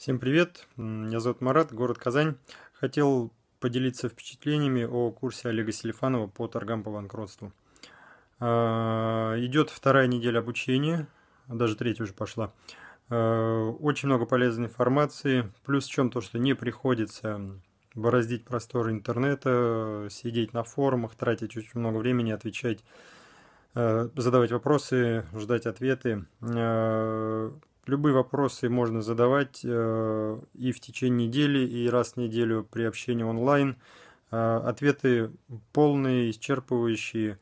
Всем привет, меня зовут Марат, город Казань. Хотел поделиться впечатлениями о курсе Олега Селифанова по торгам по банкротству. А, идет вторая неделя обучения, даже третья уже пошла. А, очень много полезной информации, плюс в чем то, что не приходится бороздить просторы интернета, сидеть на форумах, тратить очень много времени, отвечать э, задавать вопросы, ждать ответы а, Любые вопросы можно задавать э, и в течение недели, и раз в неделю при общении онлайн. Э, ответы полные, исчерпывающие,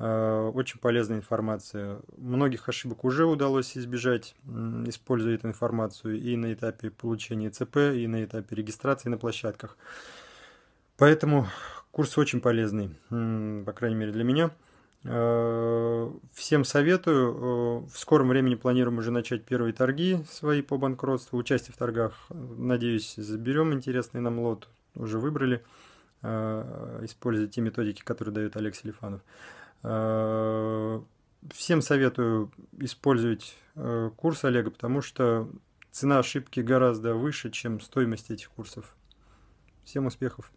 э, очень полезная информация. Многих ошибок уже удалось избежать, используя эту информацию и на этапе получения ЦП, и на этапе регистрации на площадках. Поэтому курс очень полезный, по крайней мере для меня. Э, всем советую. Э, в скором времени планируем уже начать первые торги свои по банкротству. Участие в торгах, надеюсь, заберем интересный нам лот. Уже выбрали, э, используя те методики, которые дает Олег Селифанов. Всем советую использовать курс Олега, потому что цена ошибки гораздо выше, чем стоимость этих курсов. Всем успехов!